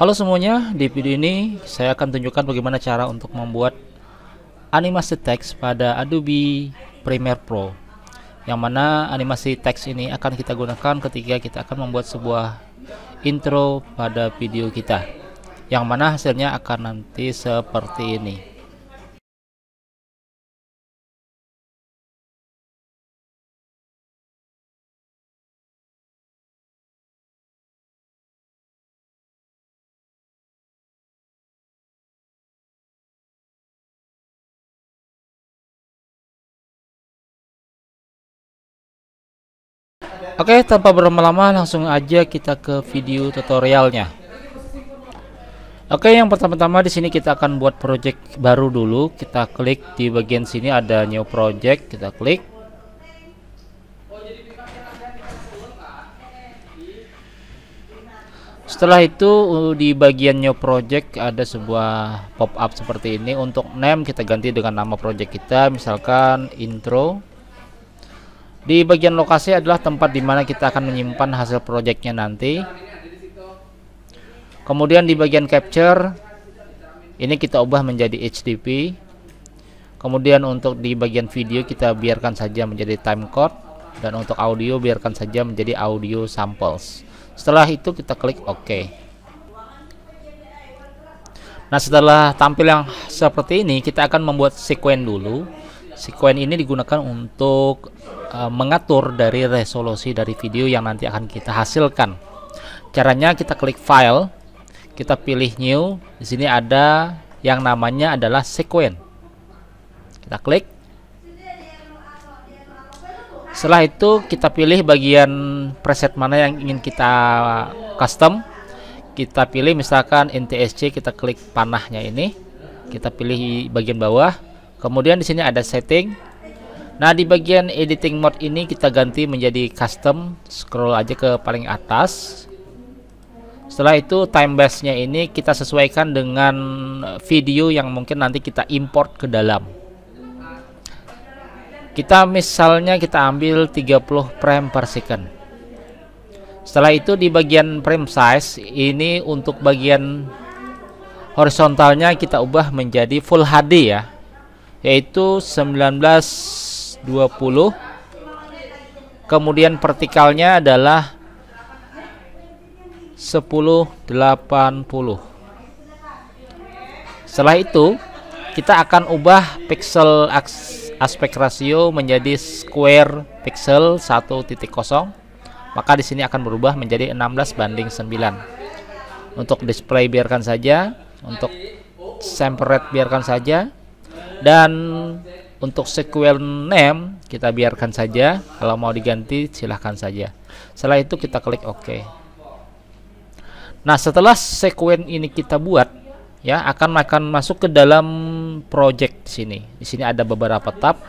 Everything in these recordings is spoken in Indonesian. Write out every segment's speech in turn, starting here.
Halo semuanya, di video ini saya akan tunjukkan bagaimana cara untuk membuat animasi teks pada Adobe Premiere Pro yang mana animasi teks ini akan kita gunakan ketika kita akan membuat sebuah intro pada video kita yang mana hasilnya akan nanti seperti ini Oke, tanpa berlama-lama langsung aja kita ke video tutorialnya. Oke, yang pertama-tama di sini kita akan buat project baru dulu. Kita klik di bagian sini ada new project, kita klik. Setelah itu di bagian new project ada sebuah pop-up seperti ini. Untuk name kita ganti dengan nama project kita, misalkan intro. Di bagian lokasi adalah tempat di mana kita akan menyimpan hasil projectnya nanti. Kemudian di bagian capture ini kita ubah menjadi HTTP. Kemudian untuk di bagian video kita biarkan saja menjadi timecode dan untuk audio biarkan saja menjadi audio samples. Setelah itu kita klik OK. Nah, setelah tampil yang seperti ini, kita akan membuat sequence dulu Sequence ini digunakan untuk uh, mengatur dari resolusi dari video yang nanti akan kita hasilkan. Caranya kita klik file, kita pilih new, di sini ada yang namanya adalah sequence. Kita klik. Setelah itu kita pilih bagian preset mana yang ingin kita custom. Kita pilih misalkan NTSC, kita klik panahnya ini. Kita pilih bagian bawah kemudian di sini ada setting nah di bagian editing mode ini kita ganti menjadi custom scroll aja ke paling atas setelah itu time base nya ini kita sesuaikan dengan video yang mungkin nanti kita import ke dalam kita misalnya kita ambil 30 frame per second setelah itu di bagian frame size ini untuk bagian horizontalnya kita ubah menjadi full HD ya yaitu 1920 kemudian vertikalnya adalah 1080 setelah itu kita akan ubah pixel aspek rasio menjadi square pixel 1.0 maka di sini akan berubah menjadi 16 banding 9 untuk display biarkan saja untuk sample rate biarkan saja dan untuk SQL name kita biarkan saja kalau mau diganti silahkan saja setelah itu kita klik OK nah setelah sekuen ini kita buat ya akan akan masuk ke dalam project di sini di sini ada beberapa tab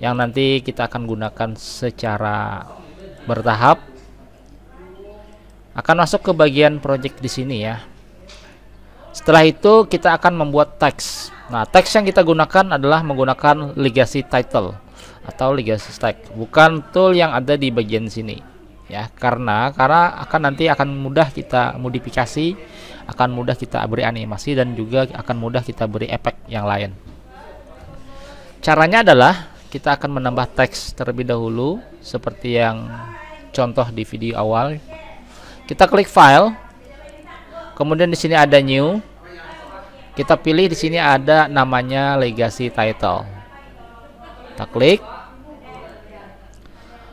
yang nanti kita akan gunakan secara bertahap akan masuk ke bagian project di sini ya setelah itu kita akan membuat teks Nah, teks yang kita gunakan adalah menggunakan legacy title atau legacy stack, bukan tool yang ada di bagian sini. Ya, karena karena akan nanti akan mudah kita modifikasi, akan mudah kita beri animasi dan juga akan mudah kita beri efek yang lain. Caranya adalah kita akan menambah teks terlebih dahulu seperti yang contoh di video awal. Kita klik file. Kemudian di sini ada new kita pilih di sini ada namanya legacy title. Kita klik.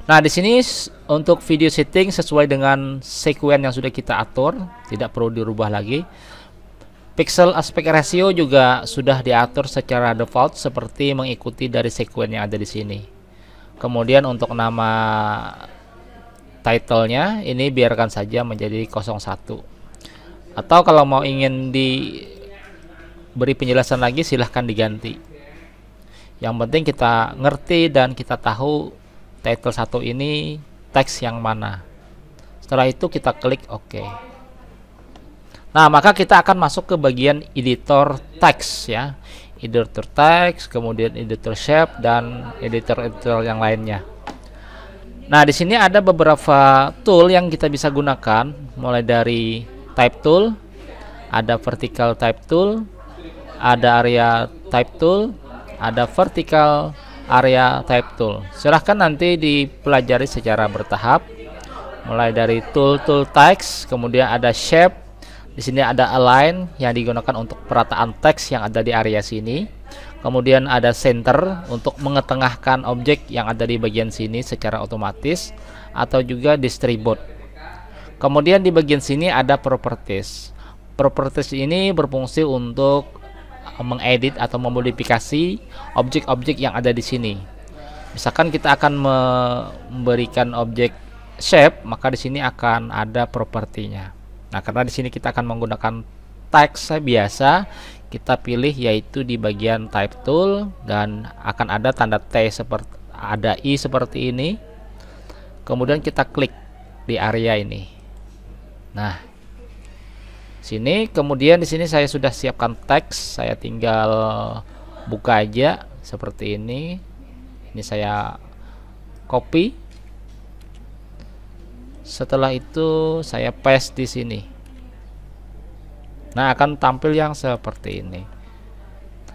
Nah, di sini untuk video setting sesuai dengan sekuen yang sudah kita atur, tidak perlu dirubah lagi. Pixel aspect ratio juga sudah diatur secara default seperti mengikuti dari sekuen yang ada di sini. Kemudian untuk nama titlenya ini biarkan saja menjadi 01 atau kalau mau ingin di beri penjelasan lagi silahkan diganti yang penting kita ngerti dan kita tahu title satu ini teks yang mana setelah itu kita klik OK nah maka kita akan masuk ke bagian editor teks ya editor teks kemudian editor shape dan editor editor yang lainnya nah di sini ada beberapa tool yang kita bisa gunakan mulai dari type tool ada vertical type tool ada area type tool, ada vertical area type tool. Silahkan nanti dipelajari secara bertahap. Mulai dari tool-tool text, kemudian ada shape, di sini ada align yang digunakan untuk perataan teks yang ada di area sini. Kemudian ada center untuk mengetengahkan objek yang ada di bagian sini secara otomatis atau juga distribute. Kemudian di bagian sini ada properties. Properties ini berfungsi untuk mengedit atau memodifikasi objek-objek yang ada di sini. Misalkan kita akan memberikan objek shape, maka di sini akan ada propertinya. Nah, karena di sini kita akan menggunakan teks biasa, kita pilih yaitu di bagian type tool dan akan ada tanda T seperti ada i seperti ini. Kemudian kita klik di area ini. Nah, sini kemudian di sini saya sudah siapkan teks saya tinggal buka aja seperti ini ini saya copy setelah itu saya paste di sini nah akan tampil yang seperti ini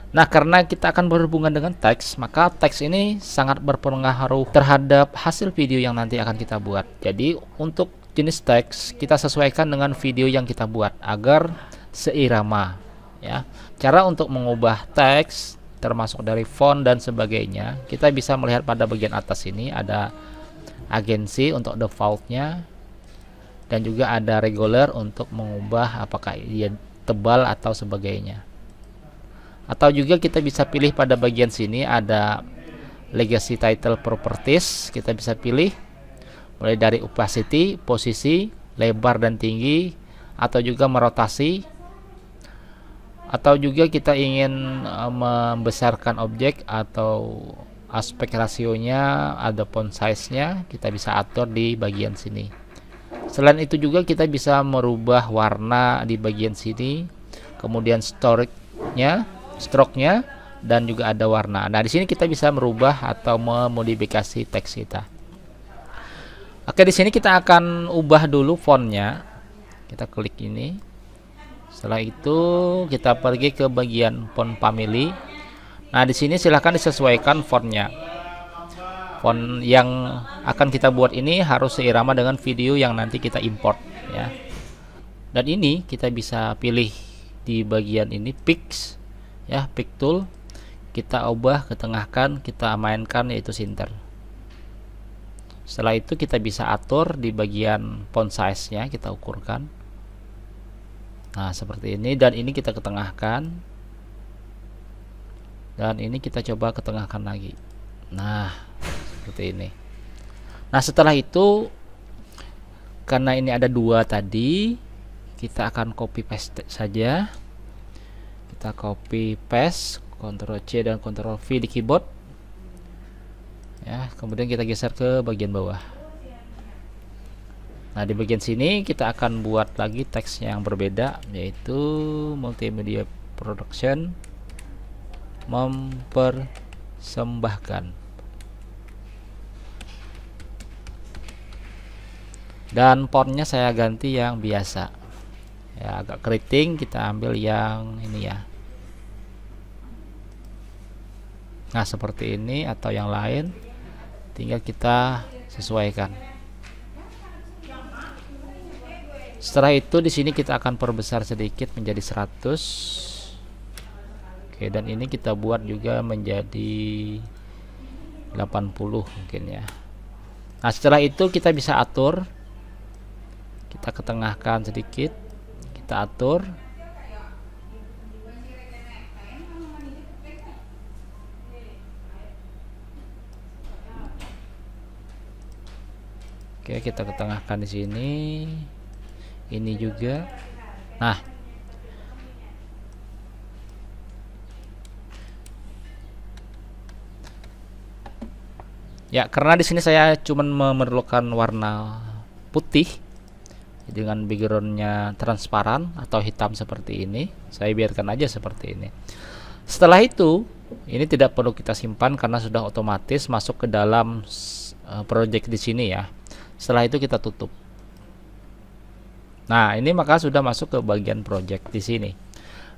Nah, karena kita akan berhubungan dengan teks, maka teks ini sangat berpengaruh terhadap hasil video yang nanti akan kita buat. Jadi, untuk jenis teks kita sesuaikan dengan video yang kita buat agar seirama ya. Cara untuk mengubah teks termasuk dari font dan sebagainya, kita bisa melihat pada bagian atas ini ada agensi untuk defaultnya dan juga ada regular untuk mengubah apakah dia tebal atau sebagainya. Atau juga kita bisa pilih pada bagian sini ada legacy title properties, kita bisa pilih mulai dari opacity, posisi, lebar dan tinggi atau juga merotasi atau juga kita ingin eh, membesarkan objek atau aspek rasionya ada font size-nya kita bisa atur di bagian sini selain itu juga kita bisa merubah warna di bagian sini kemudian stroke nya stroke-nya dan juga ada warna nah di sini kita bisa merubah atau memodifikasi teks kita Oke, di sini kita akan ubah dulu fontnya. Kita klik ini. Setelah itu kita pergi ke bagian font family. Nah, di sini silahkan disesuaikan fontnya. Font yang akan kita buat ini harus seirama dengan video yang nanti kita import, ya. Dan ini kita bisa pilih di bagian ini fix, ya, pick tool. Kita ubah, ketengahkan, kita mainkan yaitu center setelah itu kita bisa atur di bagian font size nya kita ukurkan nah seperti ini dan ini kita ketengahkan dan ini kita coba ketengahkan lagi nah seperti ini nah setelah itu karena ini ada dua tadi kita akan copy paste saja kita copy paste Ctrl C dan Ctrl V di keyboard ya kemudian kita geser ke bagian bawah nah di bagian sini kita akan buat lagi teks yang berbeda yaitu multimedia production mempersembahkan dan fontnya saya ganti yang biasa ya agak keriting kita ambil yang ini ya nah seperti ini atau yang lain tinggal kita sesuaikan setelah itu di sini kita akan perbesar sedikit menjadi 100 oke dan ini kita buat juga menjadi 80 mungkin ya nah setelah itu kita bisa atur kita ketengahkan sedikit kita atur Oke, kita ketengahkan di sini. Ini juga. Nah. Ya, karena di sini saya cuman memerlukan warna putih dengan backgroundnya transparan atau hitam seperti ini, saya biarkan aja seperti ini. Setelah itu, ini tidak perlu kita simpan karena sudah otomatis masuk ke dalam eh, project di sini ya setelah itu kita tutup nah ini maka sudah masuk ke bagian project di sini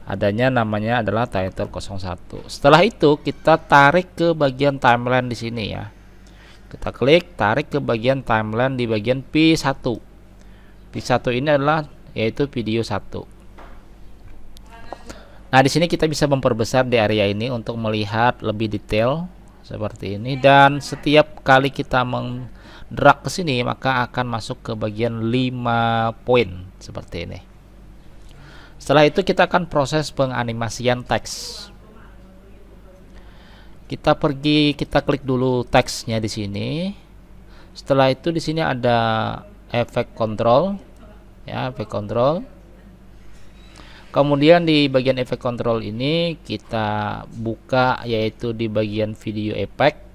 adanya namanya adalah title 01 setelah itu kita tarik ke bagian timeline di sini ya kita klik tarik ke bagian timeline di bagian P1 P1 ini adalah yaitu video 1 Nah, di sini kita bisa memperbesar di area ini untuk melihat lebih detail seperti ini dan setiap kali kita meng drag ke sini maka akan masuk ke bagian 5 poin seperti ini setelah itu kita akan proses penganimasian teks kita pergi kita klik dulu teksnya di sini setelah itu di sini ada efek kontrol ya efek kontrol kemudian di bagian efek kontrol ini kita buka yaitu di bagian video efek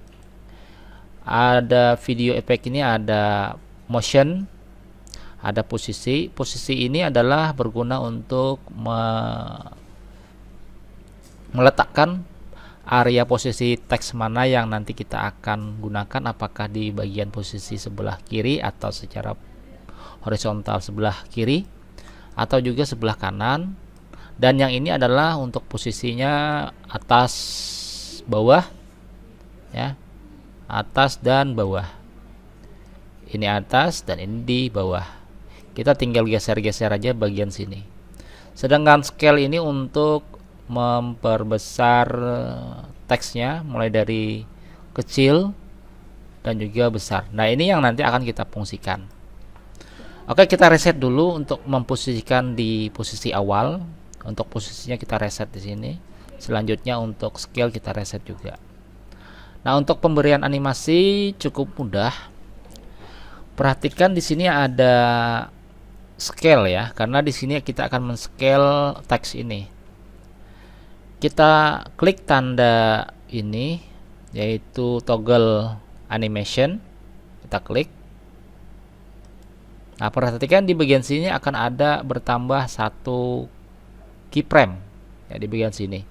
ada video efek ini ada motion ada posisi posisi ini adalah berguna untuk me meletakkan area posisi teks mana yang nanti kita akan gunakan apakah di bagian posisi sebelah kiri atau secara horizontal sebelah kiri atau juga sebelah kanan dan yang ini adalah untuk posisinya atas bawah ya atas dan bawah ini atas dan ini di bawah kita tinggal geser-geser aja bagian sini sedangkan scale ini untuk memperbesar eh, teksnya mulai dari kecil dan juga besar nah ini yang nanti akan kita fungsikan Oke kita reset dulu untuk memposisikan di posisi awal untuk posisinya kita reset di sini selanjutnya untuk scale kita reset juga Nah, untuk pemberian animasi cukup mudah. Perhatikan di sini ada scale ya, karena di sini kita akan men-scale teks ini. Kita klik tanda ini yaitu toggle animation. Kita klik. Nah, perhatikan di bagian sini akan ada bertambah satu keyframe ya di bagian sini.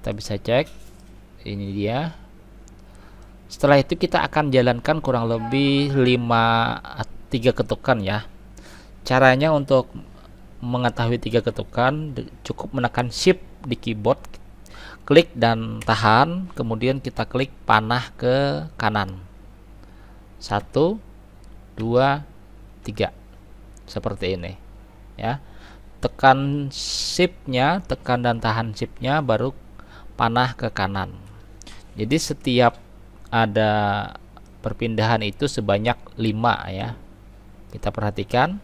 Kita bisa cek. Ini dia setelah itu kita akan jalankan kurang lebih 5 3 ketukan ya caranya untuk mengetahui tiga ketukan cukup menekan shift di keyboard klik dan tahan kemudian kita klik panah ke kanan satu dua tiga seperti ini ya tekan shiftnya tekan dan tahan shiftnya baru panah ke kanan jadi setiap ada perpindahan itu sebanyak 5 ya. Kita perhatikan.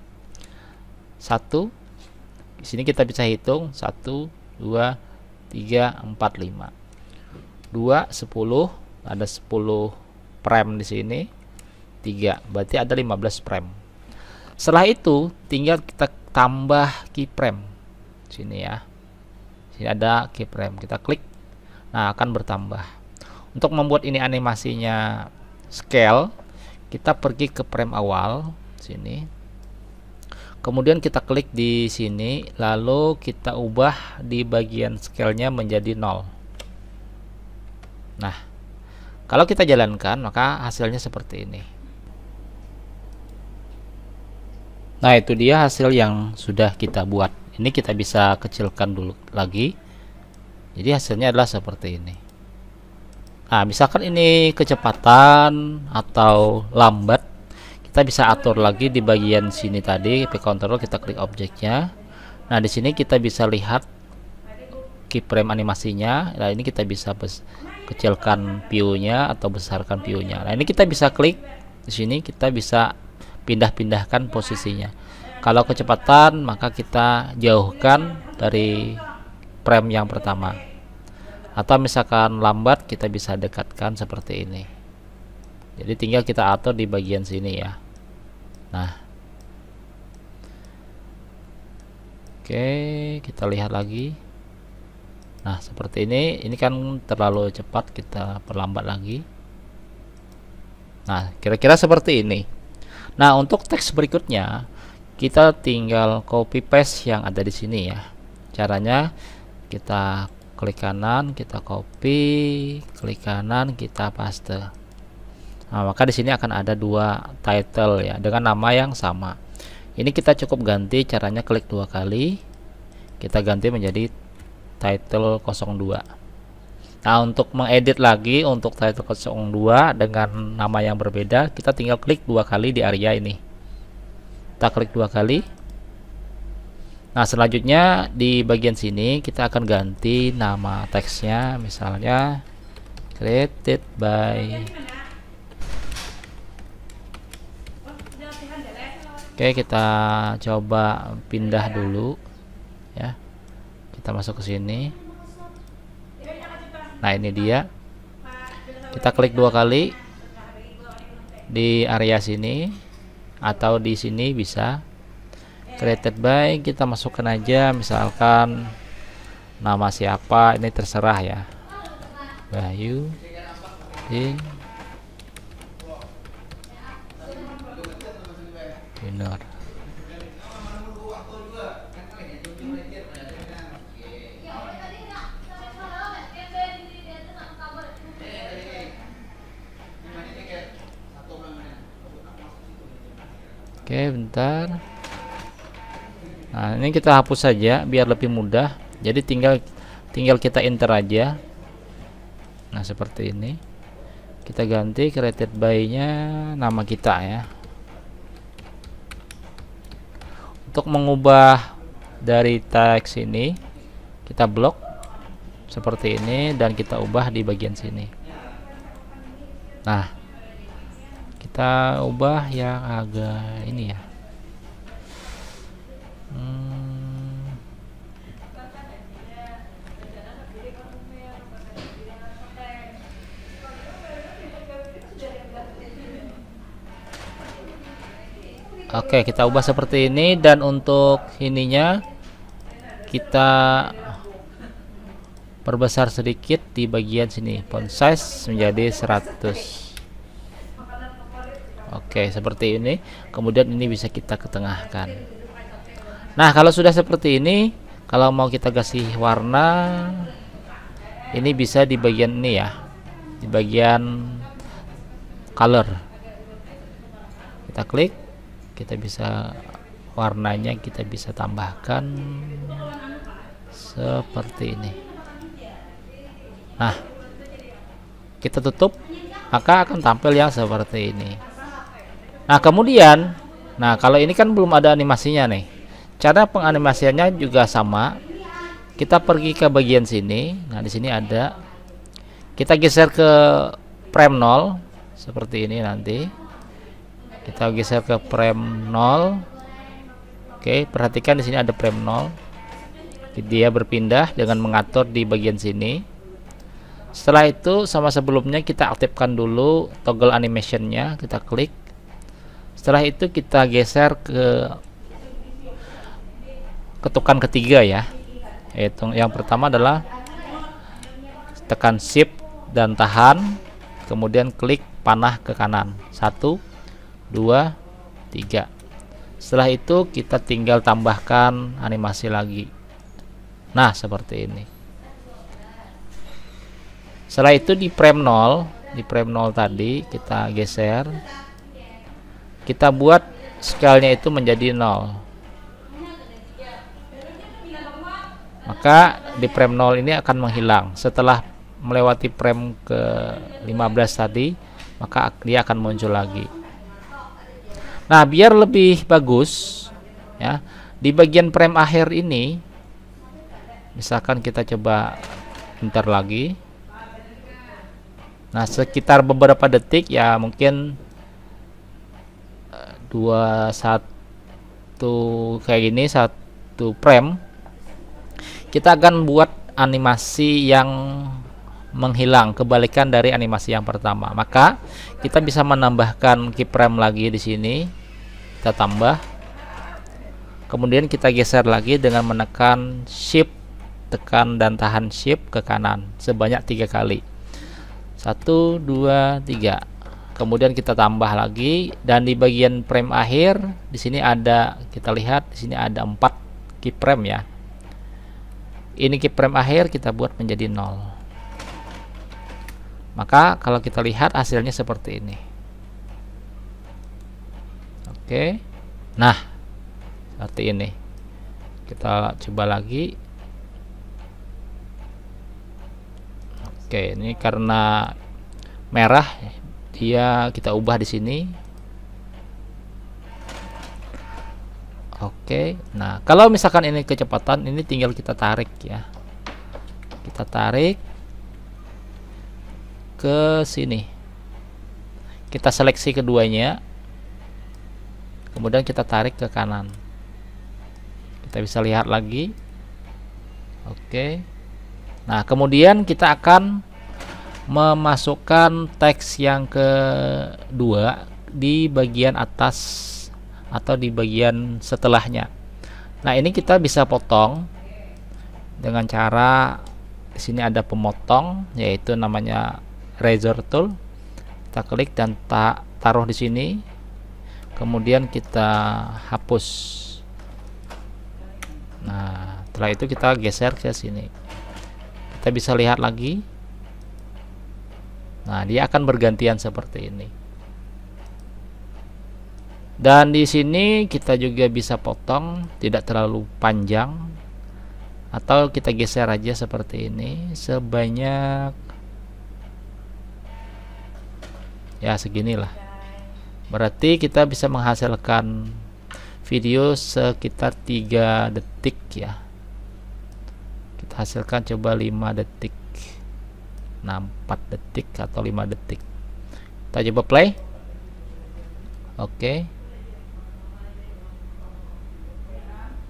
1 di sini kita bisa hitung 1 2 3 4 5. 2 10 ada 10 prem di sini. 3 berarti ada 15 prem. Setelah itu tinggal kita tambah keyframe. Sini ya. Sini ada keyframe, kita klik. Nah, akan bertambah. Untuk membuat ini animasinya scale, kita pergi ke frame awal sini. Kemudian kita klik di sini, lalu kita ubah di bagian scale-nya menjadi nol. Nah, kalau kita jalankan, maka hasilnya seperti ini. Nah, itu dia hasil yang sudah kita buat. Ini kita bisa kecilkan dulu lagi. Jadi hasilnya adalah seperti ini. Nah, misalkan ini kecepatan atau lambat, kita bisa atur lagi di bagian sini tadi, P control kita klik objeknya. Nah, di sini kita bisa lihat keyframe animasinya. Nah, ini kita bisa kecilkan view-nya atau besarkan view-nya. Nah, ini kita bisa klik di sini kita bisa pindah-pindahkan posisinya. Kalau kecepatan, maka kita jauhkan dari frame yang pertama atau misalkan lambat kita bisa dekatkan seperti ini jadi tinggal kita atur di bagian sini ya nah oke kita lihat lagi nah seperti ini ini kan terlalu cepat kita perlambat lagi nah kira-kira seperti ini nah untuk teks berikutnya kita tinggal copy paste yang ada di sini ya caranya kita klik kanan kita copy klik kanan kita paste nah, maka di sini akan ada dua title ya dengan nama yang sama ini kita cukup ganti caranya klik dua kali kita ganti menjadi title 02 Nah, untuk mengedit lagi untuk title 02 dengan nama yang berbeda, kita tinggal klik dua kali di area ini. Kita klik dua kali. Nah, selanjutnya di bagian sini kita akan ganti nama teksnya misalnya created by Oke, kita coba pindah dulu ya. Kita masuk ke sini. Nah, ini dia. Kita klik dua kali di area sini atau di sini bisa created by kita masukkan aja misalkan nama siapa ini terserah ya Bayu in winner Oke, okay, bentar nah ini kita hapus saja biar lebih mudah jadi tinggal tinggal kita enter aja nah seperti ini kita ganti created by nya nama kita ya untuk mengubah dari teks ini kita blok seperti ini dan kita ubah di bagian sini nah kita ubah yang agak ini ya Oke, kita ubah seperti ini dan untuk ininya kita perbesar sedikit di bagian sini font size menjadi 100 oke seperti ini kemudian ini bisa kita ketengahkan nah kalau sudah seperti ini kalau mau kita kasih warna ini bisa di bagian ini ya di bagian color kita klik kita bisa warnanya kita bisa tambahkan seperti ini nah kita tutup maka akan tampil yang seperti ini nah kemudian nah kalau ini kan belum ada animasinya nih cara penganimasiannya juga sama kita pergi ke bagian sini nah di sini ada kita geser ke frame 0 seperti ini nanti kita geser ke frame 0 oke perhatikan di sini ada frame 0 dia berpindah dengan mengatur di bagian sini setelah itu sama sebelumnya kita aktifkan dulu toggle animationnya kita klik setelah itu kita geser ke ketukan ketiga ya yaitu yang pertama adalah tekan shift dan tahan kemudian klik panah ke kanan satu 2 3 setelah itu kita tinggal tambahkan animasi lagi nah seperti ini setelah itu di frame 0 di frame 0 tadi kita geser kita buat scale-nya itu menjadi 0 maka di frame 0 ini akan menghilang setelah melewati frame ke 15 tadi maka dia akan muncul lagi Nah, biar lebih bagus ya, di bagian frame akhir ini misalkan kita coba bentar lagi. Nah, sekitar beberapa detik ya mungkin 1 eh, kayak gini satu frame kita akan buat animasi yang menghilang kebalikan dari animasi yang pertama. Maka kita bisa menambahkan keyframe lagi di sini kita tambah kemudian kita geser lagi dengan menekan shift tekan dan tahan shift ke kanan sebanyak tiga kali satu dua tiga kemudian kita tambah lagi dan di bagian frame akhir di sini ada kita lihat di sini ada empat keyframe ya ini keyframe akhir kita buat menjadi nol maka kalau kita lihat hasilnya seperti ini oke nah seperti ini kita coba lagi oke ini karena merah dia kita ubah di sini Oke, nah kalau misalkan ini kecepatan, ini tinggal kita tarik ya. Kita tarik ke sini. Kita seleksi keduanya kemudian kita tarik ke kanan kita bisa lihat lagi oke nah kemudian kita akan memasukkan teks yang kedua di bagian atas atau di bagian setelahnya nah ini kita bisa potong dengan cara di sini ada pemotong yaitu namanya razor tool kita klik dan tak taruh di sini kemudian kita hapus nah setelah itu kita geser ke sini kita bisa lihat lagi nah dia akan bergantian seperti ini dan di sini kita juga bisa potong tidak terlalu panjang atau kita geser aja seperti ini sebanyak ya seginilah berarti kita bisa menghasilkan video sekitar 3 detik ya kita hasilkan coba 5 detik 6, 4 detik atau 5 detik kita coba play oke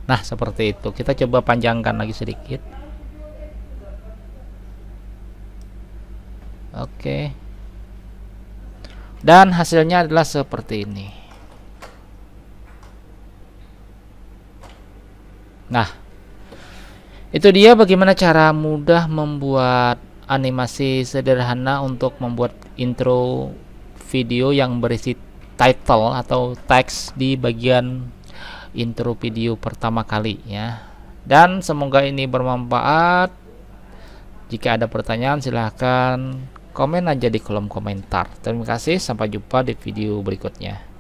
nah seperti itu kita coba panjangkan lagi sedikit oke okay dan hasilnya adalah seperti ini nah itu dia bagaimana cara mudah membuat animasi sederhana untuk membuat intro video yang berisi title atau teks di bagian intro video pertama kali ya dan semoga ini bermanfaat jika ada pertanyaan silahkan komen aja di kolom komentar. Terima kasih, sampai jumpa di video berikutnya.